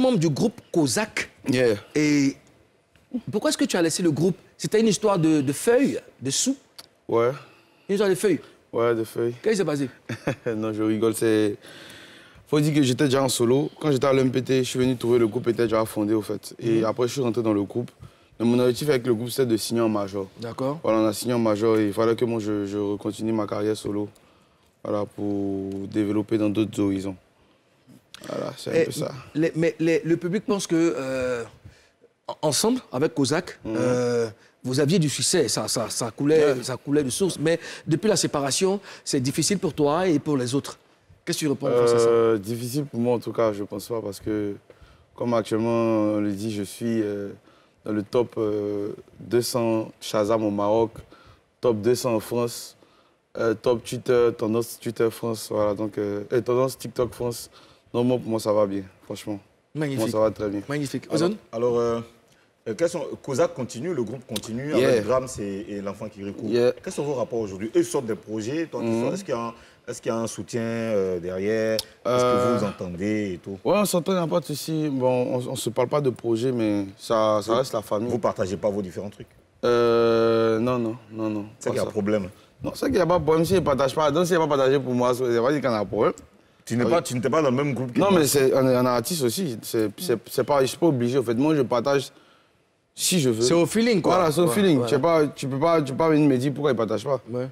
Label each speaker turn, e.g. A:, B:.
A: membre du groupe COSAC. Et pourquoi est-ce que tu as laissé le groupe C'était une
B: histoire de, feuilles, de sous Ouais. Une histoire de feuilles Ouais, de feuilles. Qu'est-ce qui s'est passé Non, je rigole, c'est... Faut dire que j'étais déjà en solo. Quand j'étais à l'MPT, je suis venu trouver le groupe était déjà fondé, au fait. Et mhm. après, je suis rentré dans le groupe. mon objectif avec le groupe, c'était de signer en major. D'accord. Voilà, on a signé en major et il fallait que moi, je, je continue ma carrière solo. Voilà, pour développer dans d'autres horizons. Voilà, c'est un peu ça.
A: mais le public pense que, euh, ensemble, avec Kozak, mhm. euh, vous aviez du succès, ça, ça, coulait, ça coulait de source. Mais depuis la séparation, c'est difficile pour toi et pour les autres. Qu'est-ce que tu réponds euh,
B: à ça Difficile pour moi, en tout cas, je ne pense pas, parce que, comme actuellement on le dit, je suis dans le top 200 Shazam au Maroc, top 200 en France. top Twitter, tendance Twitter France, voilà, donc, tendance TikTok France. Non, moi, ça va bien, franchement. Magnifique. Moi, ça va très bien. Magnifique. Alors,
C: alors euh, euh, continue, le groupe continue, avec Grams et, l'enfant qui recouvre. Quels sont vos rapports aujourd'hui Eux sortent des projets, toi, mhm. est-ce
B: qu'il y, a un soutien euh, derrière Est-ce que vous vous entendez et tout Oui, on s'entend, il n'y a pas de Bon, on ne se parle pas de projet, mais ça, ça reste la famille. Vous ne partagez pas vos différents trucs Non, non, non, non. C'est qu'il y a un problème. Non, c'est qu'il n'y a pas de problème. Si ne partage pas, donc s'il si n'est pas partagé pour moi, c'est pas qu'il y a un problème. Tu n'es ah pas, n'étais pas dans le même groupe. Non, mais c'est un, artiste aussi. C'est, c'est, pas, je suis pas obligé. En fait, moi, je partage si je veux. C'est au feeling, quoi. Voilà, c'est au feeling. Tu, ne peux pas, venir me dire pourquoi il partage pas. Ouais.